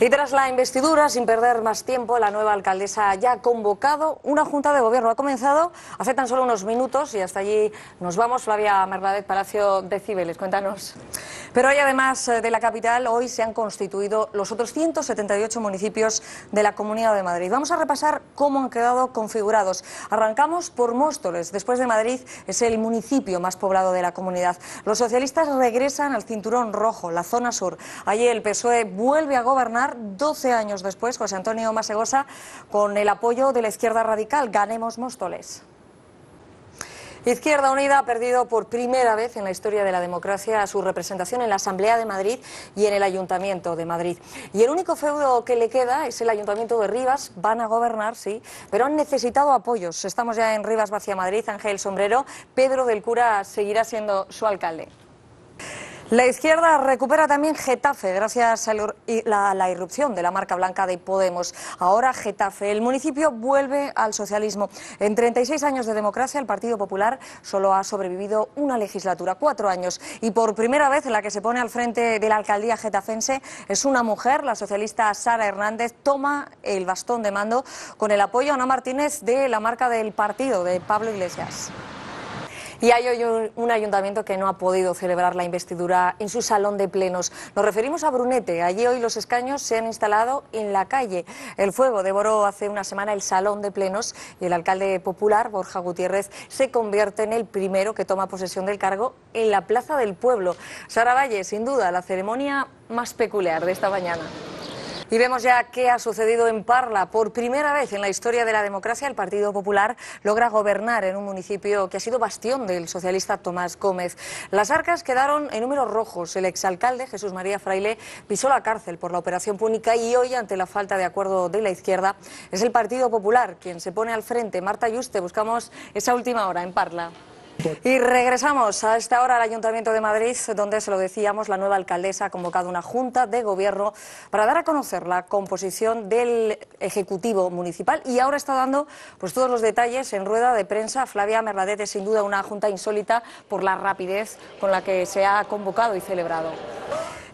Y tras la investidura, sin perder más tiempo, la nueva alcaldesa ya ha convocado una junta de gobierno. Ha comenzado hace tan solo unos minutos y hasta allí nos vamos. Flavia Merladet, Palacio de Cibeles. Cuéntanos. Pero hay además eh, de la capital, hoy se han constituido los otros 178 municipios de la Comunidad de Madrid. Vamos a repasar cómo han quedado configurados. Arrancamos por Móstoles. Después de Madrid es el municipio más poblado de la comunidad. Los socialistas regresan al cinturón rojo, la zona sur. Allí el PSOE vuelve a gobernar 12 años después, José Antonio Masegosa, con el apoyo de la izquierda radical. Ganemos Móstoles. Izquierda Unida ha perdido por primera vez en la historia de la democracia su representación en la Asamblea de Madrid y en el Ayuntamiento de Madrid. Y el único feudo que le queda es el Ayuntamiento de Rivas. Van a gobernar, sí, pero han necesitado apoyos. Estamos ya en Rivas Vacia Madrid. Ángel Sombrero, Pedro del Cura seguirá siendo su alcalde. La izquierda recupera también Getafe gracias a la, irrupción de la marca blanca de Podemos. Ahora Getafe, el municipio vuelve al socialismo. En 36 años de democracia el Partido Popular solo ha sobrevivido una legislatura, cuatro años. Y por primera vez la que se pone al frente de la alcaldía getafense es una mujer, la socialista Sara Hernández, toma el bastón de mando con el apoyo a Ana Martínez de la marca del partido de Pablo Iglesias. Y hay hoy un, ayuntamiento que no ha podido celebrar la investidura en su salón de plenos. Nos referimos a Brunete. Allí hoy los escaños se han instalado en la calle. El fuego devoró hace una semana el salón de plenos y el alcalde popular, Borja Gutiérrez, se convierte en el primero que toma posesión del cargo en la Plaza del Pueblo. Sara Valle, sin duda, la ceremonia más peculiar de esta mañana. Y vemos ya qué ha sucedido en Parla. Por primera vez en la historia de la democracia, el Partido Popular logra gobernar en un municipio que ha sido bastión del socialista Tomás Gómez. Las arcas quedaron en números rojos. El exalcalde Jesús María Fraile pisó la cárcel por la operación púnica y hoy, ante la falta de acuerdo de la izquierda, es el Partido Popular quien se pone al frente. Marta Yuste, buscamos esa última hora en Parla. Y regresamos a esta hora al Ayuntamiento de Madrid, donde, se lo decíamos, la nueva alcaldesa ha convocado una junta de gobierno para dar a conocer la composición del Ejecutivo Municipal y ahora está dando pues, todos los detalles en rueda de prensa. Flavia Merladete, es sin duda una junta insólita por la rapidez con la que se ha convocado y celebrado.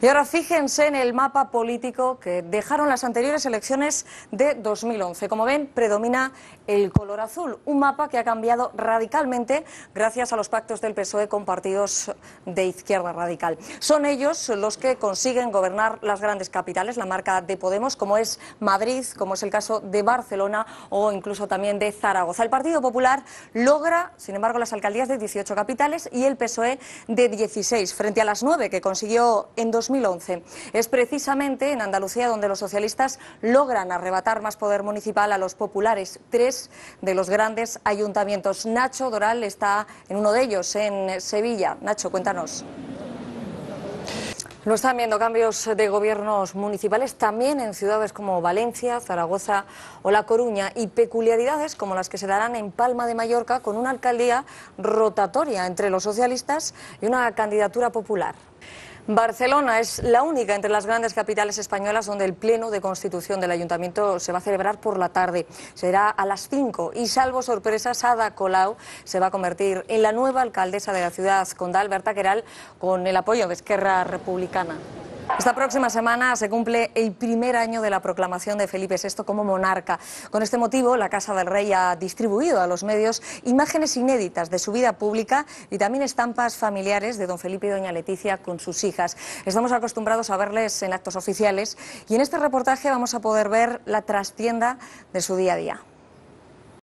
Y ahora fíjense en el mapa político que dejaron las anteriores elecciones de 2011. Como ven, predomina el color azul, un mapa que ha cambiado radicalmente gracias a los pactos del PSOE con partidos de izquierda radical. Son ellos los que consiguen gobernar las grandes capitales, la marca de Podemos, como es Madrid, como es el caso de Barcelona o incluso también de Zaragoza. El Partido Popular logra, sin embargo, las alcaldías de 18 capitales y el PSOE de 16, frente a las 9 que consiguió en 2011. Es precisamente en Andalucía donde los socialistas logran arrebatar más poder municipal a los populares, tres de los grandes ayuntamientos. Nacho Doral está en uno de ellos, en Sevilla. Nacho, cuéntanos. Lo están viendo cambios de gobiernos municipales también en ciudades como Valencia, Zaragoza o La Coruña y peculiaridades como las que se darán en Palma de Mallorca con una alcaldía rotatoria entre los socialistas y una candidatura popular. Barcelona es la única entre las grandes capitales españolas donde el Pleno de Constitución del Ayuntamiento se va a celebrar por la tarde. Será a las 5 y, salvo sorpresas, Ada Colau se va a convertir en la nueva alcaldesa de la ciudad condal, Berta Queral, con el apoyo de Esquerra Republicana. Esta próxima semana se cumple el primer año de la proclamación de Felipe VI como monarca. Con este motivo, la Casa del Rey ha distribuido a los medios imágenes inéditas de su vida pública y también estampas familiares de don Felipe y doña Leticia con sus hijas. Estamos acostumbrados a verles en actos oficiales y en este reportaje vamos a poder ver la trastienda de su día a día.